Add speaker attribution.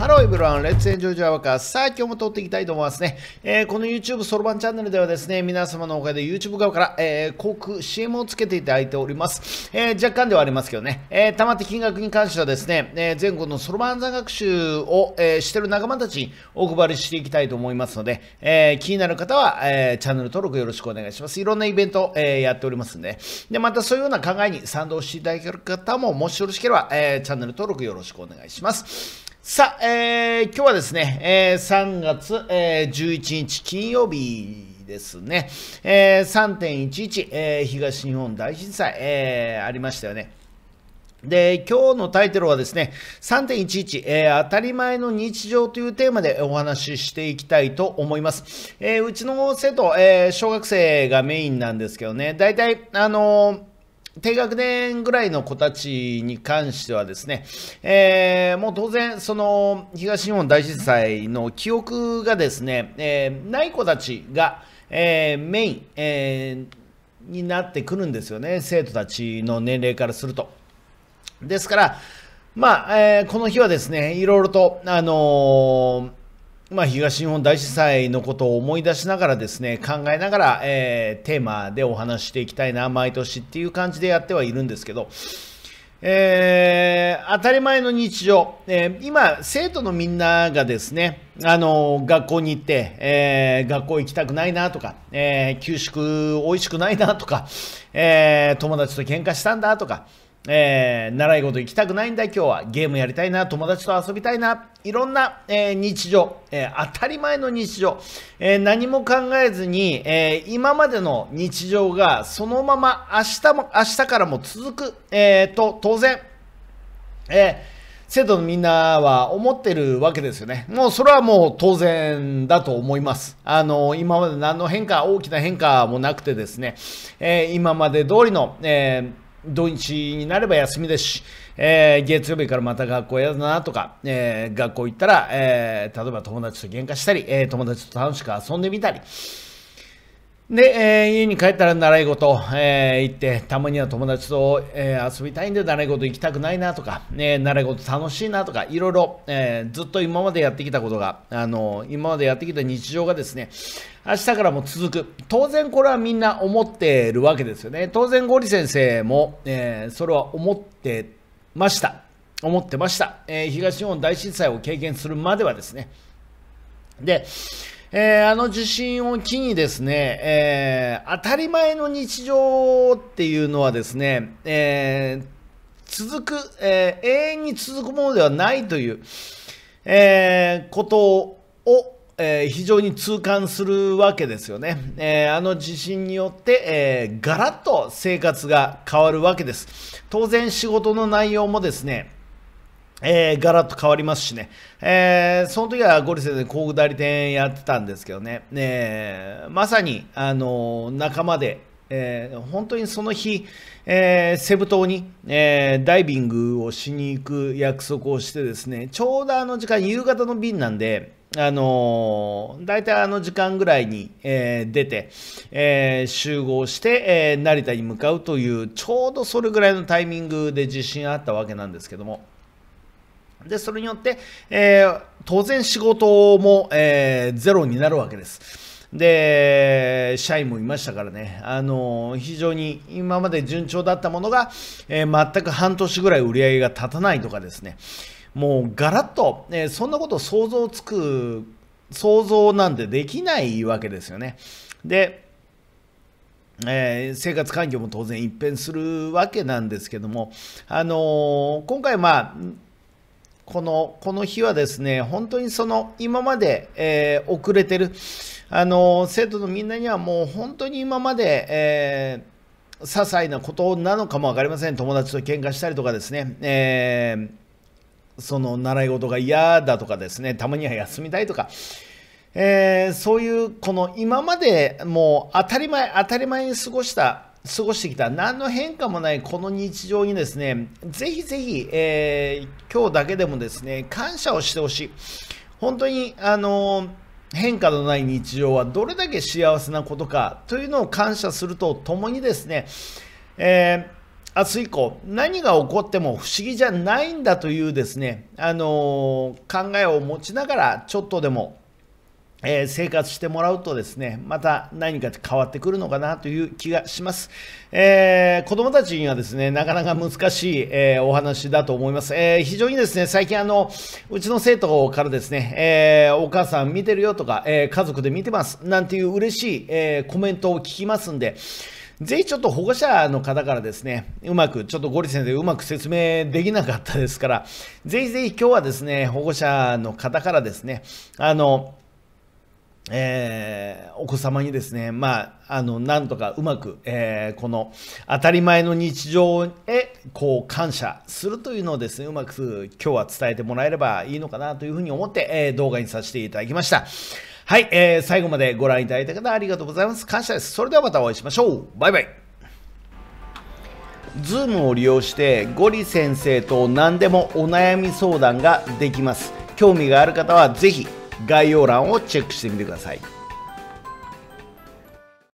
Speaker 1: ハローエブラン、レッツエンジョイジャワカさあ、今日も撮っていきたいと思いますね。えー、この YouTube そろばんチャンネルではですね、皆様のおかげで YouTube 側から、えー、航空 CM をつけていただいております。えー、若干ではありますけどね、えー、たまって金額に関してはですね、えー、全国のそろばん座学習を、えー、してる仲間たちにお配りしていきたいと思いますので、えー、気になる方は、えー、チャンネル登録よろしくお願いします。いろんなイベント、えー、やっておりますんで、で、またそういうような考えに賛同していただける方も、もしよろしければ、えー、チャンネル登録よろしくお願いします。さあ、えー、今日はですね、えー、3月、えー、11日金曜日ですね、えー、3.11、えー、東日本大震災、えー、ありましたよね。で、今日のタイトルはですね、3.11、えー、当たり前の日常というテーマでお話ししていきたいと思います。えー、うちの生徒、えー、小学生がメインなんですけどね、大体、あのー低学年ぐらいの子たちに関してはですね、えー、もう当然、その東日本大震災の記憶がですね、えー、ない子たちが、えー、メイン、えになってくるんですよね、生徒たちの年齢からすると。ですから、まあ、えこの日はですね、いろいろと、あのまあ、東日本大震災のことを思い出しながらですね考えながら、えー、テーマでお話していきたいな毎年っていう感じでやってはいるんですけど、えー、当たり前の日常、えー、今生徒のみんながですねあの学校に行って、え学校行きたくないなとか、え給食おいしくないなとか、え友達と喧嘩したんだとかえー、習い事行きたくないんだ今日はゲームやりたいな友達と遊びたいないろんな、えー、日常、えー、当たり前の日常、え何も考えずに、え今までの日常がそのまま明日も明日からも続く、えー、と当然、え生徒のみんなは思ってるわけですよね。もうそれはもう当然だと思います。あの、今まで何の変化、大きな変化もなくてですね、え今まで通りの、えー土日になれば休みですし、えー、月曜日からまた学校やだなとか、えー、学校行ったら、えー、例えば友達と喧嘩したり、え友達と楽しく遊んでみたり、で、えー、家に帰ったら習い事、えー、行って、たまには友達と、えー、遊びたいんで習い事行きたくないなとか、習い事楽しいなとか、いろいろ、えずっと今までやってきたことが、あの今までやってきた日常がですね、明日からも続く。当然これはみんな思ってるわけですよね。当然、ゴリ先生も、えそれは思ってました。思ってました。え東日本大震災を経験するまではですね。で、えー、あの地震を機にですね、えー、当たり前の日常っていうのはですね、えー、続く、え永遠に続くものではないという、えことを、え非常に痛感するわけですよね。えあの地震によって、えー、ガラッと生活が変わるわけです。当然仕事の内容もですね、えー、ガラッと変わりますしね、えー、その時はゴリ先生工具代理店やってたんですけどね、えまさに、あの仲間で、えー、本当にその日、えー、セブ島に、えー、ダイビングをしに行く約束をしてですね、ちょうどあの時間、夕方の便なんで、あのー、大体あの時間ぐらいに、えー、出て、えー、集合して、え成田に向かうという、ちょうどそれぐらいのタイミングで地震あったわけなんですけども、で、それによって、えー、当然仕事も、えー、ゼロになるわけです。で、社員もいましたからね、あのー、非常に今まで順調だったものが、え全く半年ぐらい売り上げが立たないとかですね、もうガラッと、えそんなこと想像つく、想像なんてできないわけですよね。で、えー、生活環境も当然一変するわけなんですけども、あのー、今回まあこの、この日はですね、本当にその、今まで、えー、遅れてる、あの、生徒のみんなにはもう本当に今まで、えー、些細なことなのかも分かりません。友達と喧嘩したりとかですね、えー、その習い事が嫌だとかですね、たまには休みたいとか、えー、そういうこの今までもう当たり前当たり前に過ごした過ごしてきた何の変化もないこの日常にですね、ぜひぜひ、えー、今日だけでもですね、感謝をしてほしい。本当に、あの変化のない日常はどれだけ幸せなことかというのを感謝するとともにですね、えー、明日以降何が起こっても不思議じゃないんだというですね、あの考えを持ちながらちょっとでもえー、生活してもらうとですね、また何か変わってくるのかなという気がします。えー、子供たちにはですね、なかなか難しい、えー、お話だと思います。え非常にですね、最近あの、うちの生徒からですね、えお母さん見てるよとか、え家族で見てますなんていう嬉しい、えコメントを聞きますんで、ぜひちょっと保護者の方からですね、うまく、ちょっとゴリ先生、うまく説明できなかったですから、ぜひぜひ今日はですね、保護者の方からですね、あの、えー、お子様にですね、まあ、あの、なんとかうまく、えー、この当たり前の日常へ、こう、感謝するというのをですね、うまく今日は伝えてもらえればいいのかなというふうに思って、えー、動画にさせていただきました。はい、えー、最後までご覧いただいた方ありがとうございます。感謝です。それではまたお会いしましょう。バイバイ。ズームを利用してゴリ先生と何でもお悩み相談ができます。興味がある方はぜひ概要欄をチェックしてみてください。